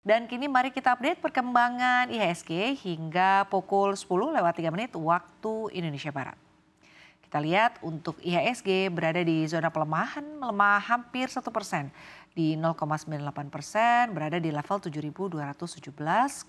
Dan kini mari kita update perkembangan IHSG hingga pukul 10 lewat 3 menit waktu Indonesia Barat. Kita lihat untuk IHSG berada di zona pelemahan, melemah hampir 1 persen di 0,98 persen, berada di level 7.217,63.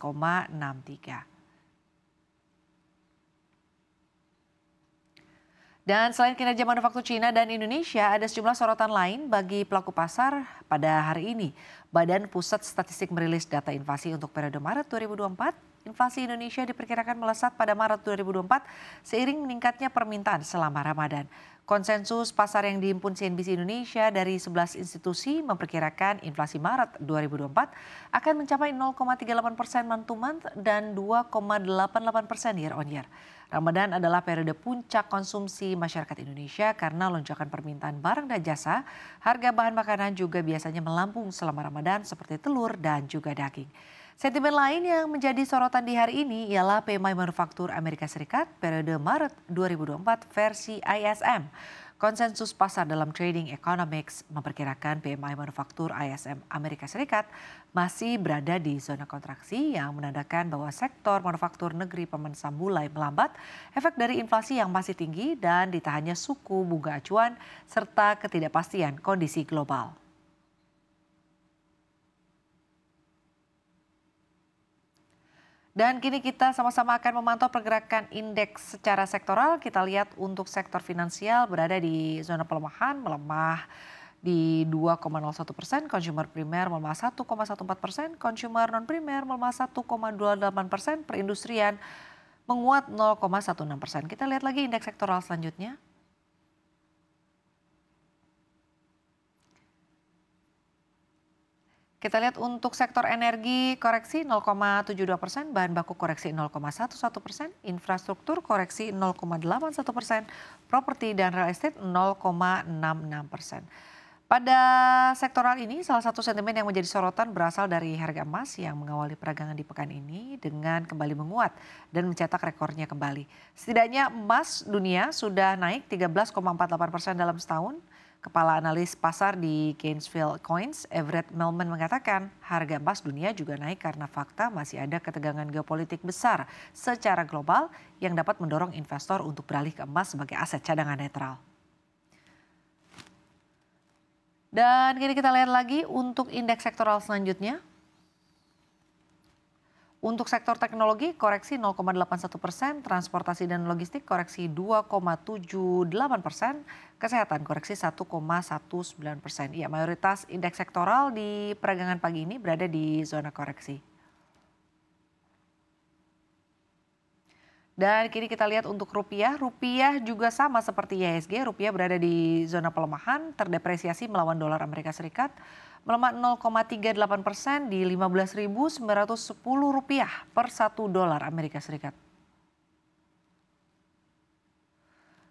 Dan selain kinerja manufaktur Cina dan Indonesia, ada sejumlah sorotan lain bagi pelaku pasar pada hari ini. Badan Pusat Statistik merilis data inflasi untuk periode Maret 2024. Inflasi Indonesia diperkirakan melesat pada Maret 2024 seiring meningkatnya permintaan selama Ramadan. Konsensus pasar yang dihimpun CNBC Indonesia dari 11 institusi memperkirakan inflasi Maret 2024 akan mencapai 0,38 persen month-to-month dan 2,88 persen year-on-year. year on year Ramadan adalah periode puncak konsumsi masyarakat Indonesia karena lonjakan permintaan barang dan jasa. Harga bahan makanan juga biasanya melambung selama Ramadan seperti telur dan juga daging. Sentimen lain yang menjadi sorotan di hari ini ialah PMI Manufaktur Amerika Serikat periode Maret 2024 versi ISM. Konsensus pasar dalam trading economics memperkirakan PMI manufaktur ISM Amerika Serikat masih berada di zona kontraksi yang menandakan bahwa sektor manufaktur negeri pemensa mulai melambat, efek dari inflasi yang masih tinggi dan ditahannya suku bunga acuan serta ketidakpastian kondisi global. Dan kini kita sama-sama akan memantau pergerakan indeks secara sektoral. Kita lihat untuk sektor finansial berada di zona pelemahan, melemah di 2,01 persen, consumer primer melemah 1,14 persen, consumer non primer melemah 1,28 persen, perindustrian menguat 0,16 persen. Kita lihat lagi indeks sektoral selanjutnya. Kita lihat untuk sektor energi koreksi 0,72 persen, bahan baku koreksi 0,11 persen, infrastruktur koreksi 0,81 persen, properti dan real estate 0,66 persen. Pada sektoral ini, salah satu sentimen yang menjadi sorotan berasal dari harga emas yang mengawali peragangan di pekan ini dengan kembali menguat dan mencetak rekornya kembali. Setidaknya emas dunia sudah naik 13,48 persen dalam setahun Kepala Analis Pasar di Gainesville Coins, Everett Melman mengatakan harga emas dunia juga naik karena fakta masih ada ketegangan geopolitik besar secara global yang dapat mendorong investor untuk beralih ke emas sebagai aset cadangan netral. Dan kini kita lihat lagi untuk indeks sektoral selanjutnya. Untuk sektor teknologi koreksi 0,81 persen, transportasi dan logistik koreksi 2,78 persen, kesehatan koreksi 1,19 persen. Ya, mayoritas indeks sektoral di peragangan pagi ini berada di zona koreksi. Dan kini kita lihat untuk rupiah, rupiah juga sama seperti IHSG, rupiah berada di zona pelemahan, terdepresiasi melawan dolar Amerika Serikat, melemah 0,38 persen di 15.910 rupiah per satu dolar Amerika Serikat.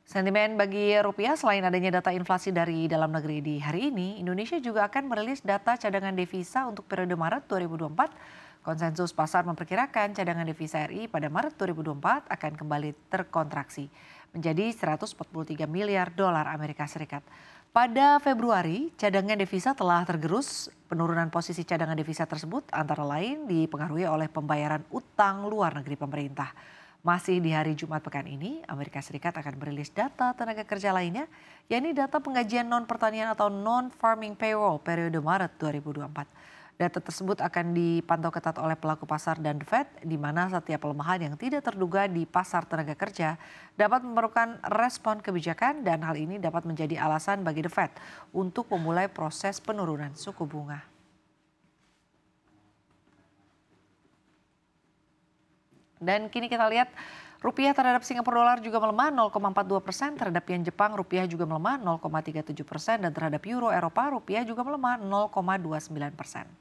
Sentimen bagi rupiah selain adanya data inflasi dari dalam negeri di hari ini, Indonesia juga akan merilis data cadangan devisa untuk periode Maret 2024 Konsensus pasar memperkirakan cadangan devisa RI pada Maret 2024 akan kembali terkontraksi menjadi 143 miliar dolar Amerika Serikat. Pada Februari, cadangan devisa telah tergerus. Penurunan posisi cadangan devisa tersebut antara lain dipengaruhi oleh pembayaran utang luar negeri pemerintah. Masih di hari Jumat pekan ini, Amerika Serikat akan merilis data tenaga kerja lainnya, yakni data penggajian non-pertanian atau non-farming payroll periode Maret 2024. Data tersebut akan dipantau ketat oleh pelaku pasar dan The Fed, di mana setiap pelemahan yang tidak terduga di pasar tenaga kerja dapat memerlukan respon kebijakan dan hal ini dapat menjadi alasan bagi The Fed untuk memulai proses penurunan suku bunga. Dan kini kita lihat Rupiah terhadap Singapura dolar juga melemah 0,42 persen, terhadap yen Jepang rupiah juga melemah 0,37 persen, dan terhadap euro Eropa rupiah juga melemah 0,29 persen.